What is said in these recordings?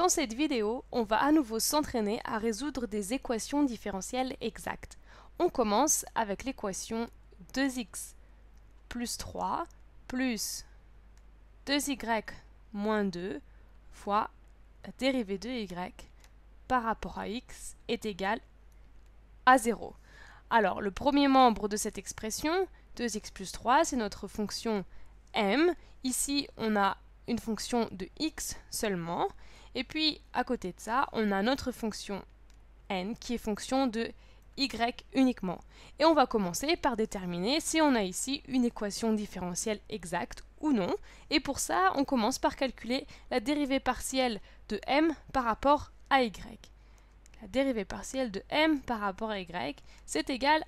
Dans cette vidéo, on va à nouveau s'entraîner à résoudre des équations différentielles exactes. On commence avec l'équation 2x plus 3 plus 2y moins 2 fois la dérivée de y par rapport à x est égal à 0. Alors, le premier membre de cette expression, 2x plus 3, c'est notre fonction m. Ici, on a une fonction de x seulement. Et puis, à côté de ça, on a notre fonction n qui est fonction de y uniquement. Et on va commencer par déterminer si on a ici une équation différentielle exacte ou non. Et pour ça, on commence par calculer la dérivée partielle de m par rapport à y. La dérivée partielle de m par rapport à y, c'est égal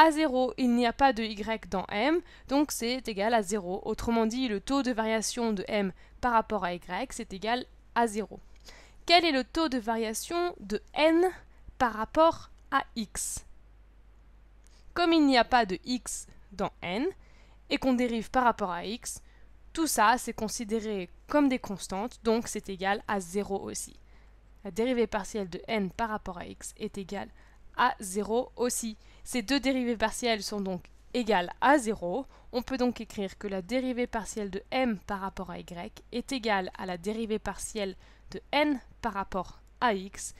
a 0, il n'y a pas de y dans m, donc c'est égal à 0. Autrement dit, le taux de variation de m par rapport à y, c'est égal à 0. Quel est le taux de variation de n par rapport à x Comme il n'y a pas de x dans n, et qu'on dérive par rapport à x, tout ça, c'est considéré comme des constantes, donc c'est égal à 0 aussi. La dérivée partielle de n par rapport à x est égale à 0 aussi. Ces deux dérivées partielles sont donc égales à 0. On peut donc écrire que la dérivée partielle de m par rapport à y est égale à la dérivée partielle de n par rapport à x.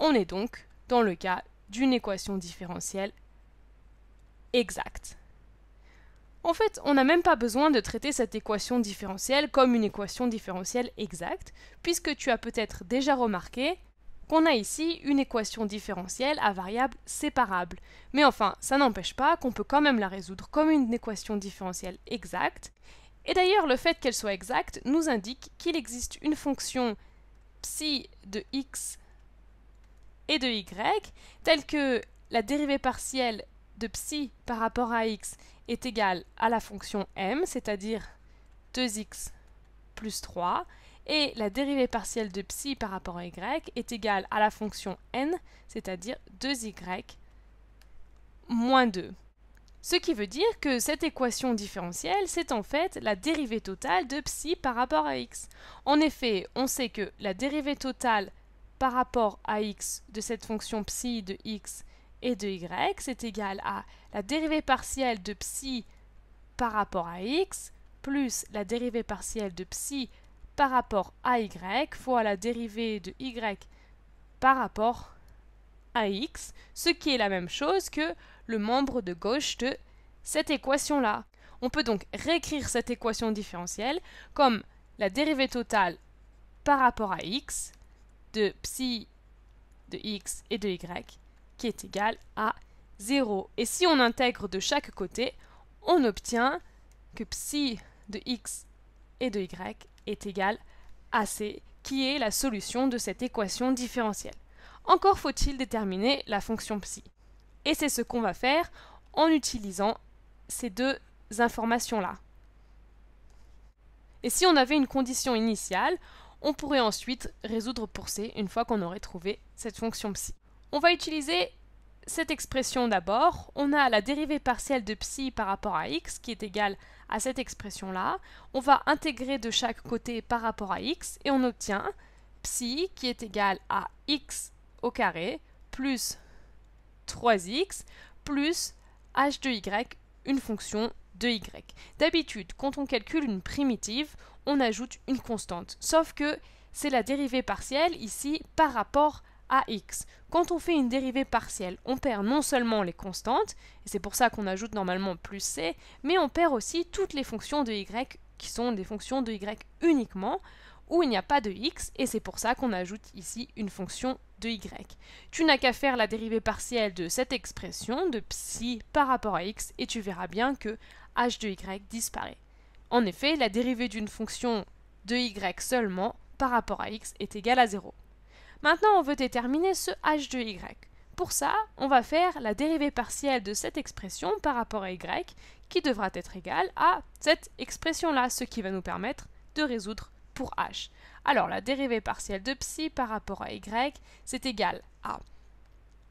On est donc dans le cas d'une équation différentielle exacte. En fait, on n'a même pas besoin de traiter cette équation différentielle comme une équation différentielle exacte, puisque tu as peut-être déjà remarqué qu'on a ici une équation différentielle à variables séparables. Mais enfin, ça n'empêche pas qu'on peut quand même la résoudre comme une équation différentielle exacte. Et d'ailleurs, le fait qu'elle soit exacte nous indique qu'il existe une fonction psi de x et de y, telle que la dérivée partielle de psi par rapport à x est égale à la fonction m, c'est-à-dire 2x plus 3, et la dérivée partielle de psi par rapport à y est égale à la fonction n, c'est-à-dire 2y moins 2. Ce qui veut dire que cette équation différentielle, c'est en fait la dérivée totale de psi par rapport à x. En effet, on sait que la dérivée totale par rapport à x de cette fonction psi de x et de y, c'est égale à la dérivée partielle de psi par rapport à x plus la dérivée partielle de psi par rapport à y fois la dérivée de y par rapport à x, ce qui est la même chose que le membre de gauche de cette équation-là. On peut donc réécrire cette équation différentielle comme la dérivée totale par rapport à x de psi de x et de y qui est égale à 0. Et si on intègre de chaque côté, on obtient que psi de x et de y est égal à C, qui est la solution de cette équation différentielle. Encore faut-il déterminer la fonction psi. Et c'est ce qu'on va faire en utilisant ces deux informations-là. Et si on avait une condition initiale, on pourrait ensuite résoudre pour C une fois qu'on aurait trouvé cette fonction psi. On va utiliser cette expression d'abord, on a la dérivée partielle de psi par rapport à x qui est égale à cette expression-là. On va intégrer de chaque côté par rapport à x et on obtient psi qui est égal à x au carré plus 3x plus h de y, une fonction de y. D'habitude, quand on calcule une primitive, on ajoute une constante, sauf que c'est la dérivée partielle ici par rapport à x. Quand on fait une dérivée partielle, on perd non seulement les constantes, et c'est pour ça qu'on ajoute normalement plus c, mais on perd aussi toutes les fonctions de y qui sont des fonctions de y uniquement, où il n'y a pas de x, et c'est pour ça qu'on ajoute ici une fonction de y. Tu n'as qu'à faire la dérivée partielle de cette expression de psi par rapport à x, et tu verras bien que h de y disparaît. En effet, la dérivée d'une fonction de y seulement par rapport à x est égale à 0. Maintenant, on veut déterminer ce h de y. Pour ça, on va faire la dérivée partielle de cette expression par rapport à y, qui devra être égale à cette expression-là, ce qui va nous permettre de résoudre pour h. Alors, la dérivée partielle de psi par rapport à y, c'est égal à...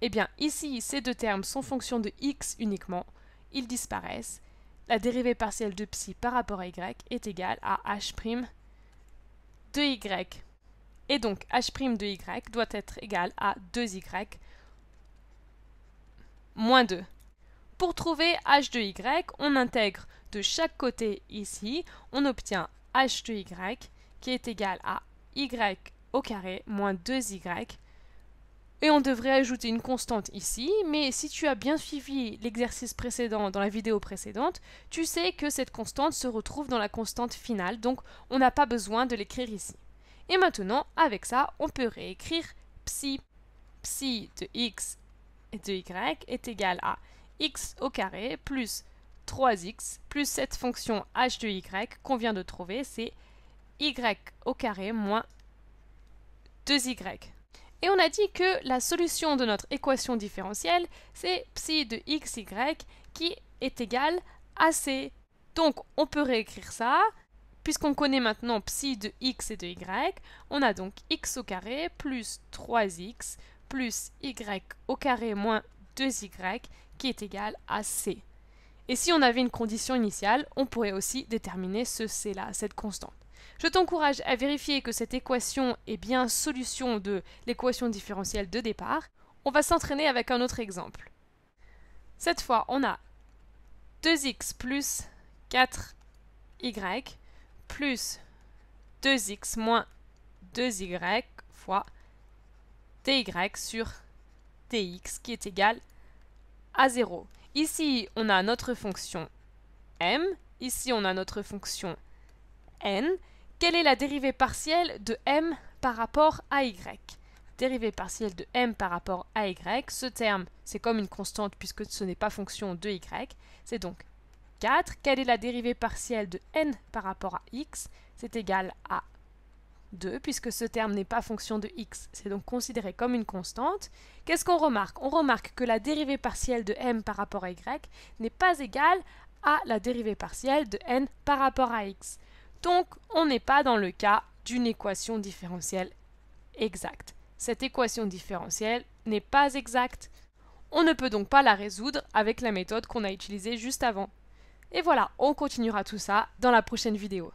Eh bien, ici, ces deux termes sont fonction de x uniquement, ils disparaissent. La dérivée partielle de psi par rapport à y est égale à h' de y et donc h' de y doit être égal à 2y moins 2. Pour trouver h de y, on intègre de chaque côté ici, on obtient h de y qui est égal à y au carré moins 2y. Et on devrait ajouter une constante ici, mais si tu as bien suivi l'exercice précédent dans la vidéo précédente, tu sais que cette constante se retrouve dans la constante finale, donc on n'a pas besoin de l'écrire ici. Et maintenant, avec ça, on peut réécrire psi. Psi de x et de y est égal à x au carré plus 3x plus cette fonction h de y qu'on vient de trouver, c'est y au carré moins 2y. Et on a dit que la solution de notre équation différentielle, c'est psi de xy qui est égal à c. Donc on peut réécrire ça Puisqu'on connaît maintenant psi de x et de y, on a donc x au carré plus 3x plus y au carré moins 2y qui est égal à c. Et si on avait une condition initiale, on pourrait aussi déterminer ce c là, cette constante. Je t'encourage à vérifier que cette équation est bien solution de l'équation différentielle de départ. On va s'entraîner avec un autre exemple. Cette fois, on a 2x plus 4y plus 2x moins 2y fois dy sur dx qui est égal à 0. Ici, on a notre fonction m, ici on a notre fonction n. Quelle est la dérivée partielle de m par rapport à y Dérivée partielle de m par rapport à y, ce terme, c'est comme une constante puisque ce n'est pas fonction de y, c'est donc 4. Quelle est la dérivée partielle de n par rapport à x C'est égal à 2, puisque ce terme n'est pas fonction de x, c'est donc considéré comme une constante. Qu'est-ce qu'on remarque On remarque que la dérivée partielle de m par rapport à y n'est pas égale à la dérivée partielle de n par rapport à x. Donc, on n'est pas dans le cas d'une équation différentielle exacte. Cette équation différentielle n'est pas exacte. On ne peut donc pas la résoudre avec la méthode qu'on a utilisée juste avant. Et voilà, on continuera tout ça dans la prochaine vidéo.